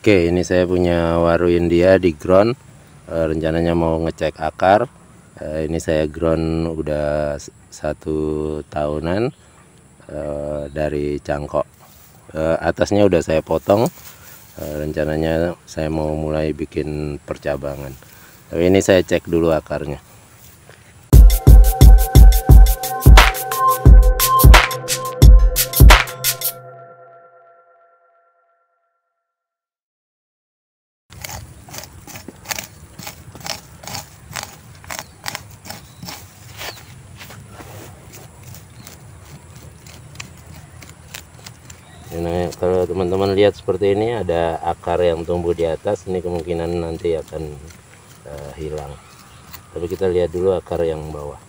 Oke ini saya punya waru India di ground e, rencananya mau ngecek akar e, ini saya ground udah satu tahunan e, dari cangkok e, atasnya udah saya potong e, rencananya saya mau mulai bikin percabangan tapi ini saya cek dulu akarnya teman-teman lihat seperti ini ada akar yang tumbuh di atas ini kemungkinan nanti akan uh, hilang tapi kita lihat dulu akar yang bawah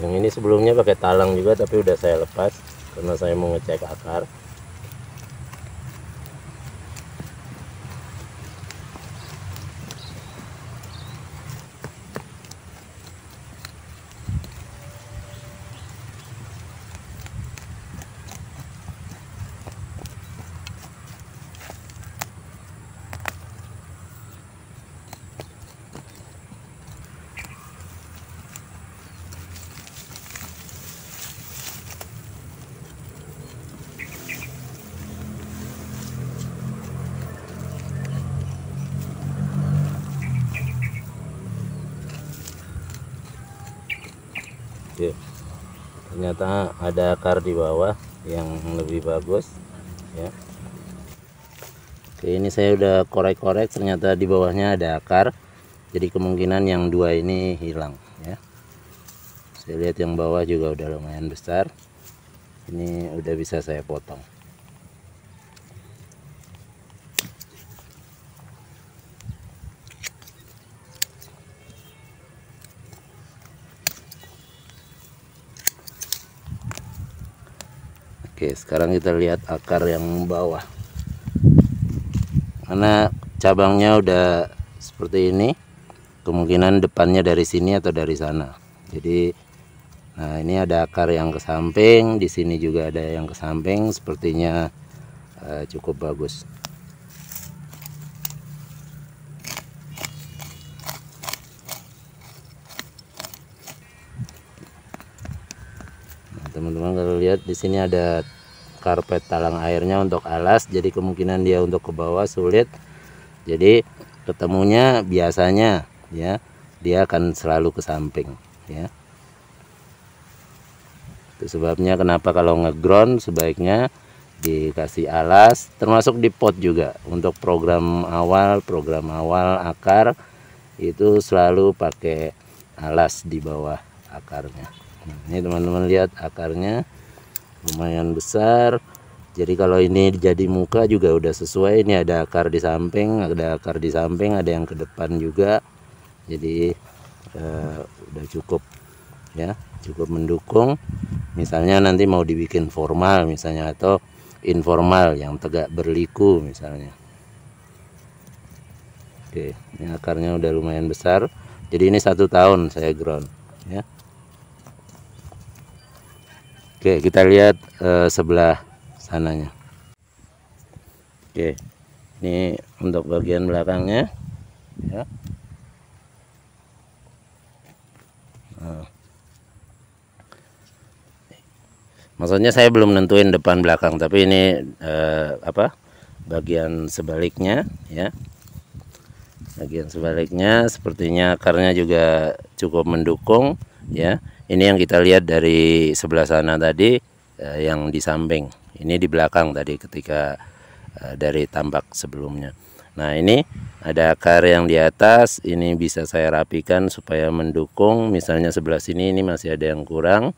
yang ini sebelumnya pakai talang juga tapi udah saya lepas karena saya mau ngecek akar ternyata ada akar di bawah yang lebih bagus ya Oke ini saya udah korek-korek ternyata di bawahnya ada akar jadi kemungkinan yang dua ini hilang ya saya lihat yang bawah juga udah lumayan besar ini udah bisa saya potong Oke, sekarang kita lihat akar yang bawah. Karena cabangnya udah seperti ini, kemungkinan depannya dari sini atau dari sana. Jadi nah ini ada akar yang ke samping, di sini juga ada yang ke samping, sepertinya eh, cukup bagus. teman-teman kalau lihat di sini ada karpet talang airnya untuk alas jadi kemungkinan dia untuk ke bawah sulit jadi ketemunya biasanya ya dia akan selalu ke samping ya itu sebabnya kenapa kalau ngeground sebaiknya dikasih alas termasuk di pot juga untuk program awal program awal akar itu selalu pakai alas di bawah akarnya Nah, ini teman-teman lihat akarnya lumayan besar jadi kalau ini jadi muka juga udah sesuai ini ada akar di samping ada akar di samping ada yang ke depan juga jadi eh, udah cukup ya cukup mendukung misalnya nanti mau dibikin formal misalnya atau informal yang tegak berliku misalnya oke ini akarnya udah lumayan besar jadi ini satu tahun saya ground Oke, kita lihat uh, sebelah sananya. Oke. Ini untuk bagian belakangnya ya. Nah. Maksudnya saya belum nentuin depan belakang, tapi ini eh, apa? bagian sebaliknya ya. Bagian sebaliknya sepertinya akarnya juga cukup mendukung ya ini yang kita lihat dari sebelah sana tadi eh, yang di samping. Ini di belakang tadi ketika eh, dari tambak sebelumnya. Nah ini ada akar yang di atas, ini bisa saya rapikan supaya mendukung. Misalnya sebelah sini ini masih ada yang kurang,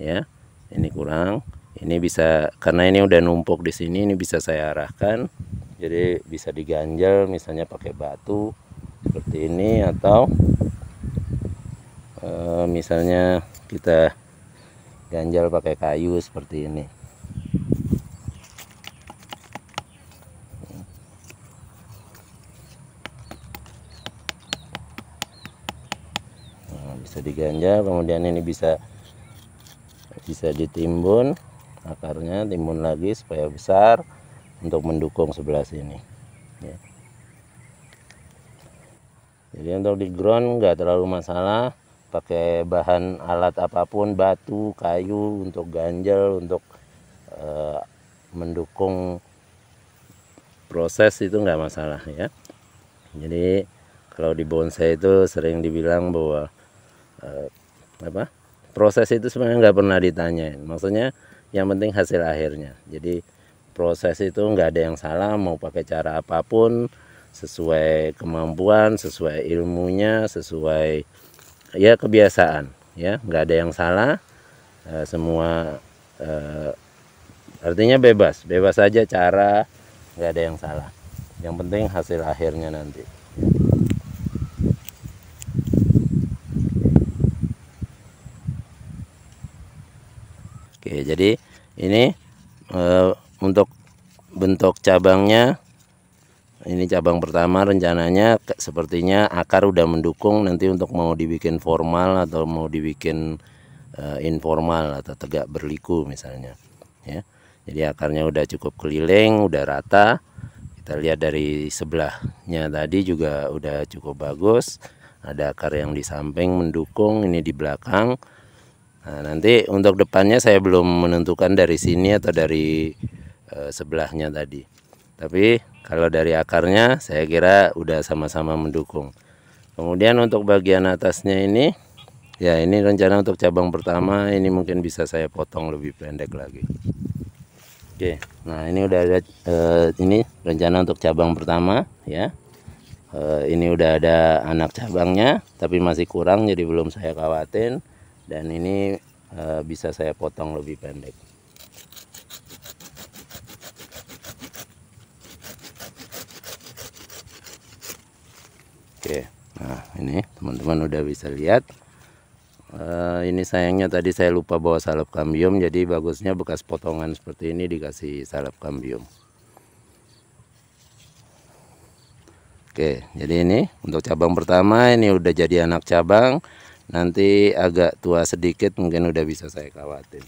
ya, ini kurang. Ini bisa karena ini udah numpuk di sini, ini bisa saya arahkan. Jadi bisa diganjal, misalnya pakai batu seperti ini atau e, misalnya kita ganjal pakai kayu seperti ini nah, bisa diganjal kemudian ini bisa bisa ditimbun akarnya timbun lagi supaya besar untuk mendukung sebelah sini ya. jadi untuk di ground nggak terlalu masalah pakai bahan alat apapun batu kayu untuk ganjel untuk e, mendukung proses itu nggak masalah ya jadi kalau di bonsai itu sering dibilang bahwa e, apa proses itu sebenarnya nggak pernah ditanyain maksudnya yang penting hasil akhirnya jadi proses itu nggak ada yang salah mau pakai cara apapun sesuai kemampuan sesuai ilmunya sesuai ya kebiasaan ya nggak ada yang salah e, semua e, artinya bebas bebas saja cara nggak ada yang salah yang penting hasil akhirnya nanti oke jadi ini e, untuk bentuk cabangnya ini cabang pertama rencananya sepertinya akar udah mendukung nanti untuk mau dibikin formal atau mau dibikin uh, informal atau tegak berliku misalnya ya jadi akarnya udah cukup keliling udah rata kita lihat dari sebelahnya tadi juga udah cukup bagus ada akar yang di samping mendukung ini di belakang nah nanti untuk depannya saya belum menentukan dari sini atau dari uh, sebelahnya tadi tapi kalau dari akarnya saya kira udah sama-sama mendukung. Kemudian untuk bagian atasnya ini ya ini rencana untuk cabang pertama ini mungkin bisa saya potong lebih pendek lagi. Oke, nah ini udah ada eh, ini rencana untuk cabang pertama ya. Eh, ini udah ada anak cabangnya tapi masih kurang jadi belum saya kawatin dan ini eh, bisa saya potong lebih pendek. ini teman-teman udah bisa lihat Uh, ini sayangnya tadi saya lupa bawa salep kambium jadi bagusnya bekas potongan seperti ini dikasih salep kambium Oke jadi ini untuk cabang pertama ini udah jadi anak cabang nanti agak tua sedikit mungkin udah bisa saya kawatin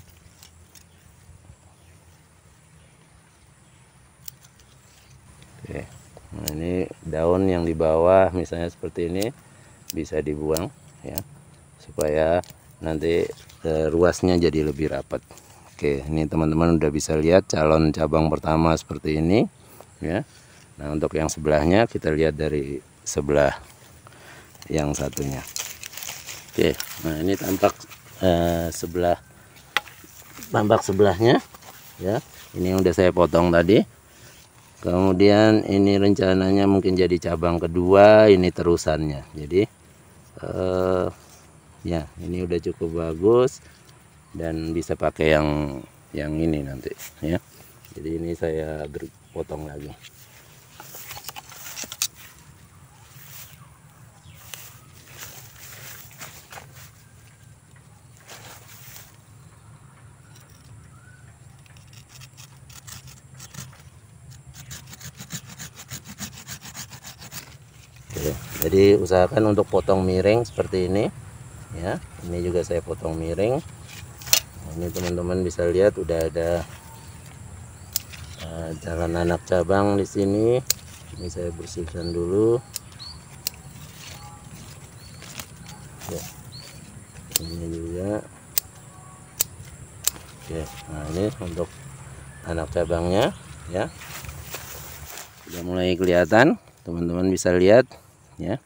Oke nah ini daun yang di bawah misalnya seperti ini bisa dibuang ya supaya nanti e, ruasnya jadi lebih rapat Oke ini teman-teman udah bisa lihat calon cabang pertama seperti ini ya Nah untuk yang sebelahnya kita lihat dari sebelah yang satunya Oke nah ini tampak e, sebelah tampak sebelahnya ya ini yang udah saya potong tadi kemudian ini rencananya mungkin jadi cabang kedua ini terusannya jadi uh, ya ini udah cukup bagus dan bisa pakai yang yang ini nanti ya jadi ini saya potong lagi jadi usahakan untuk potong miring seperti ini ya ini juga saya potong miring ini teman-teman bisa lihat udah ada uh, jalan anak cabang di sini ini saya bersihkan dulu ya ini juga oke nah ini untuk anak cabangnya ya sudah mulai kelihatan teman-teman bisa lihat ya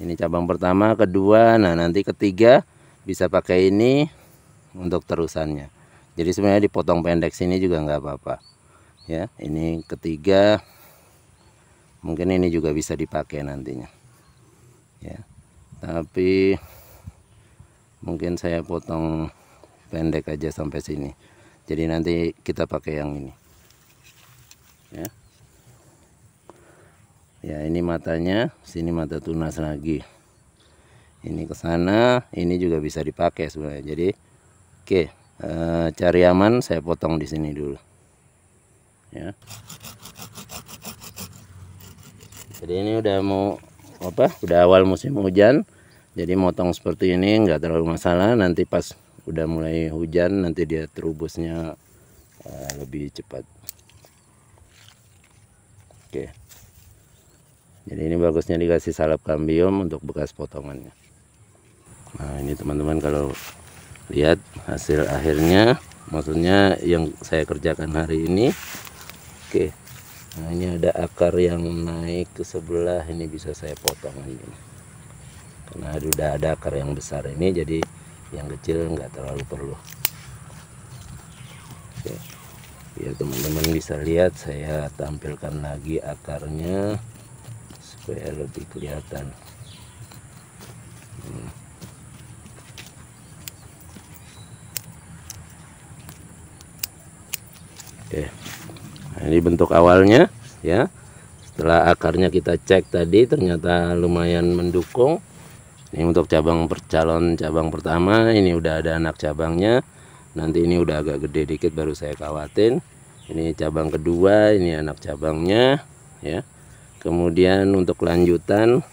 ini cabang pertama kedua nah nanti ketiga bisa pakai ini untuk terusannya jadi sebenarnya dipotong pendek sini juga nggak apa-apa ya ini ketiga mungkin ini juga bisa dipakai nantinya ya tapi mungkin saya potong pendek aja sampai sini jadi nanti kita pakai yang ini ya ya ini matanya sini mata tunas lagi ini ke sana ini juga bisa dipakai sebenarnya jadi oke okay, eh, cari aman saya potong di sini dulu ya jadi ini udah mau apa udah awal musim hujan jadi motong seperti ini nggak terlalu masalah nanti pas udah mulai hujan nanti dia terubusnya eh, lebih cepat jadi ini bagusnya dikasih salep kambium untuk bekas potongannya nah ini teman-teman kalau lihat hasil akhirnya maksudnya yang saya kerjakan hari ini oke nah ini ada akar yang naik ke sebelah ini bisa saya potong ini karena sudah ada akar yang besar ini jadi yang kecil nggak terlalu perlu oke ya teman-teman bisa lihat saya tampilkan lagi akarnya supaya lebih kelihatan hmm. oke nah, ini bentuk awalnya ya setelah akarnya kita cek tadi ternyata lumayan mendukung ini untuk cabang percalon cabang pertama ini udah ada anak cabangnya nanti ini udah agak gede dikit baru saya kawatin ini cabang kedua ini anak cabangnya ya kemudian untuk lanjutan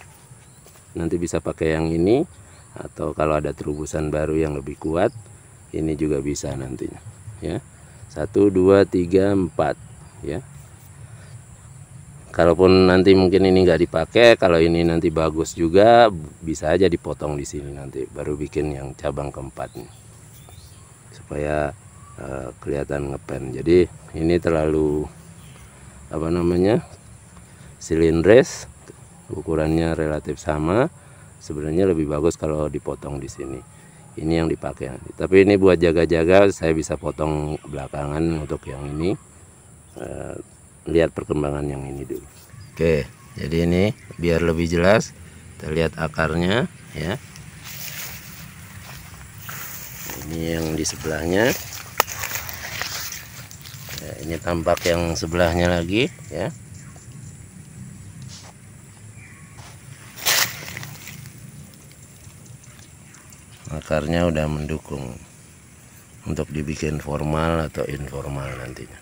nanti bisa pakai yang ini atau kalau ada terubusan baru yang lebih kuat ini juga bisa nantinya ya satu dua tiga empat ya kalaupun nanti mungkin ini nggak dipakai kalau ini nanti bagus juga bisa aja dipotong di sini nanti baru bikin yang cabang keempat supaya uh, kelihatan ngepen jadi ini terlalu apa namanya silindres ukurannya relatif sama sebenarnya lebih bagus kalau dipotong di sini ini yang dipakai tapi ini buat jaga-jaga saya bisa potong belakangan untuk yang ini eh, lihat perkembangan yang ini dulu oke jadi ini biar lebih jelas kita lihat akarnya ya ini yang di sebelahnya ya, ini tampak yang sebelahnya lagi ya akarnya udah mendukung untuk dibikin formal atau informal nantinya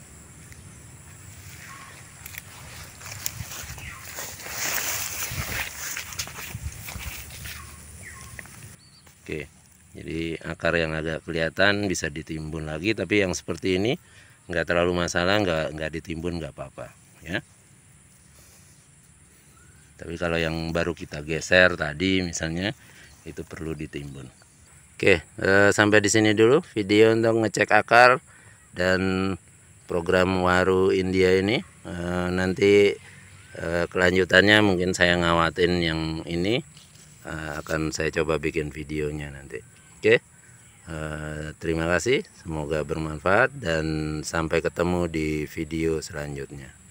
Oke jadi akar yang agak kelihatan bisa ditimbun lagi tapi yang seperti ini nggak terlalu masalah nggak nggak ditimbun nggak apa-apa ya tapi kalau yang baru kita geser tadi misalnya itu perlu ditimbun Oke, eh, sampai di sini dulu video untuk ngecek akar dan program waru India ini. Eh, nanti eh, kelanjutannya mungkin saya ngawatin yang ini akan saya coba bikin videonya nanti. Oke. Uh, terima kasih, semoga bermanfaat dan sampai ketemu di video selanjutnya.